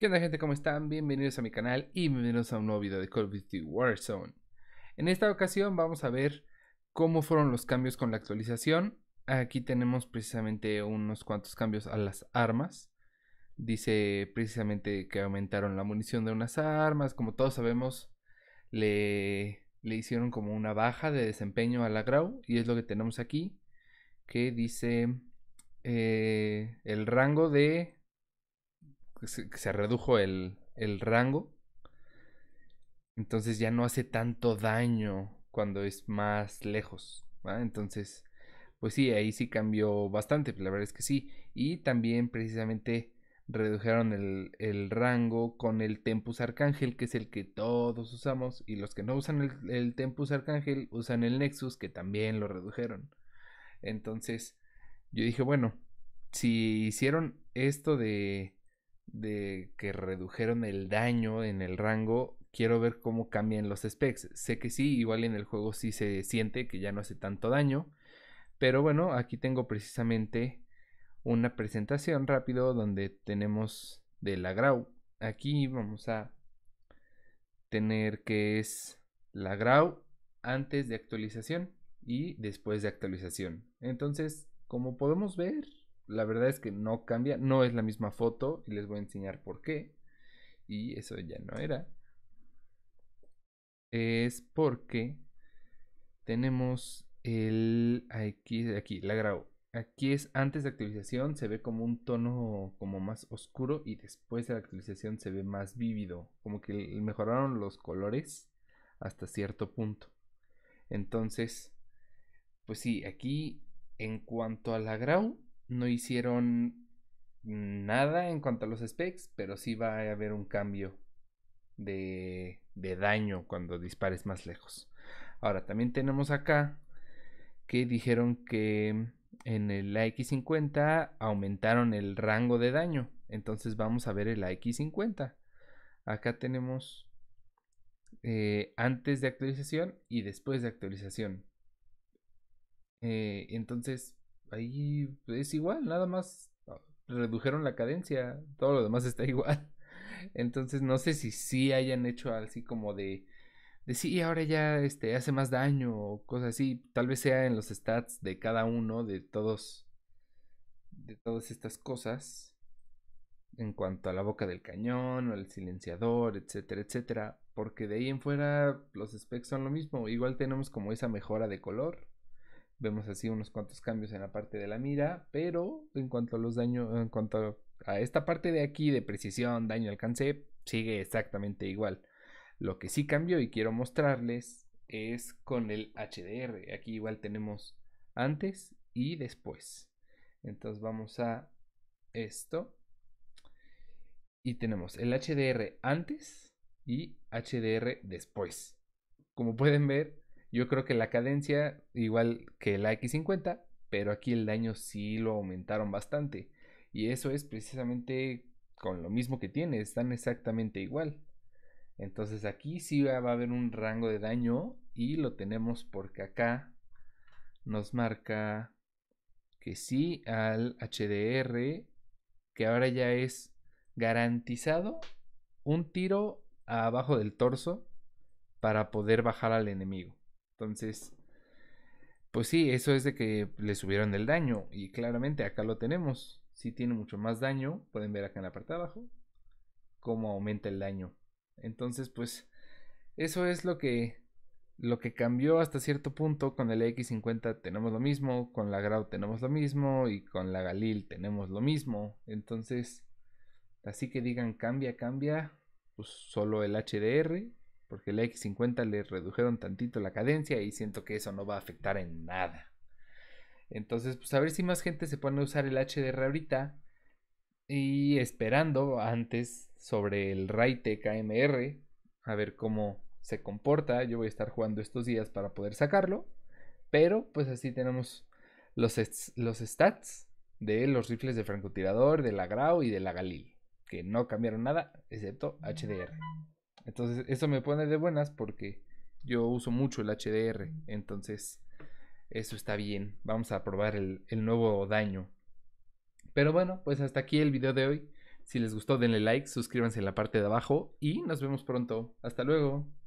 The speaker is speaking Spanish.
¿Qué onda gente? ¿Cómo están? Bienvenidos a mi canal y bienvenidos a un nuevo video de Call of Duty Warzone. En esta ocasión vamos a ver cómo fueron los cambios con la actualización. Aquí tenemos precisamente unos cuantos cambios a las armas. Dice precisamente que aumentaron la munición de unas armas. Como todos sabemos, le, hicieron como una baja de desempeño a la Grau. Y es lo que tenemos aquí. Que dice eh, el rango de se, se redujo el, rango. Entonces ya no hace tanto daño cuando es más lejos. Entonces, pues sí, ahí sí cambió bastante, la verdad es que sí. Y también precisamente redujeron el, rango con el Tempus Arcángel, que es el que todos usamos. Y los que no usan el Tempus Arcángel usan el Nexus, que también lo redujeron. Entonces, yo dije, bueno, si hicieron esto de de que redujeron el daño en el rango, quiero ver cómo cambian los specs. Sé que sí, igual en el juego sí se siente que ya no hace tanto daño. Pero bueno, aquí tengo precisamente una presentación rápido donde tenemos de la Grau. Aquí vamos a tener que es la Grau antes de actualización y después de actualización. Entonces, como podemos ver, la verdad es que no cambia, no es la misma foto y les voy a enseñar por qué. Y eso ya no era. Es porque tenemos el aquí, aquí la grau, Aquí es antes de actualización, se ve como un tono como más oscuro y después de la actualización se ve más vívido, como que mejoraron los colores hasta cierto punto. Entonces, pues sí, aquí en cuanto a la grau, no hicieron nada en cuanto a los specs, pero sí va a haber un cambio de, daño cuando dispares más lejos. Ahora, también tenemos acá que dijeron que en el X 50 aumentaron el rango de daño. Entonces vamos a ver el X 50 Acá tenemos eh, antes de actualización y después de actualización. Eh, entonces, ahí es igual, nada más redujeron la cadencia, todo lo demás está igual. Entonces no sé si sí hayan hecho así como de, de sí, ahora ya este, hace más daño o cosas así. Tal vez sea en los stats de cada uno, de todos, de todas estas cosas. En cuanto a la boca del cañón o el silenciador, etcétera, etcétera. Porque de ahí en fuera los specs son lo mismo. Igual tenemos como esa mejora de color. Vemos así unos cuantos cambios en la parte de la mira, pero en cuanto a los daños, en cuanto a esta parte de aquí de precisión, daño, alcance, sigue exactamente igual. Lo que sí cambió y quiero mostrarles es con el HDR. Aquí igual tenemos antes y después. Entonces vamos a esto. Y tenemos el HDR antes y HDR después. Como pueden ver, yo creo que la cadencia, igual que la X50, pero aquí el daño sí lo aumentaron bastante. Y eso es precisamente con lo mismo que tiene, están exactamente igual. Entonces aquí sí va a haber un rango de daño y lo tenemos porque acá nos marca que sí al HDR, que ahora ya es garantizado un tiro abajo del torso para poder bajar al enemigo. Entonces, pues sí, eso es de que le subieron el daño. Y claramente acá lo tenemos. Si tiene mucho más daño, pueden ver acá en la parte de abajo cómo aumenta el daño. Entonces, pues eso es lo que lo que cambió hasta cierto punto con el X50 tenemos lo mismo, con la Grau tenemos lo mismo y con la Galil tenemos lo mismo. Entonces, así que digan cambia, cambia, pues solo el HDR porque el X50 le redujeron tantito la cadencia y siento que eso no va a afectar en nada. Entonces, pues a ver si más gente se pone a usar el HDR ahorita y esperando antes sobre el Raite KMR a ver cómo se comporta. Yo voy a estar jugando estos días para poder sacarlo, pero pues así tenemos los, los stats de los rifles de francotirador, de la Grau y de la Galil, que no cambiaron nada excepto HDR. Entonces, eso me pone de buenas porque yo uso mucho el HDR. Entonces, eso está bien. Vamos a probar el, nuevo daño. Pero bueno, pues hasta aquí el video de hoy. Si les gustó, denle like, suscríbanse en la parte de abajo y nos vemos pronto. Hasta luego.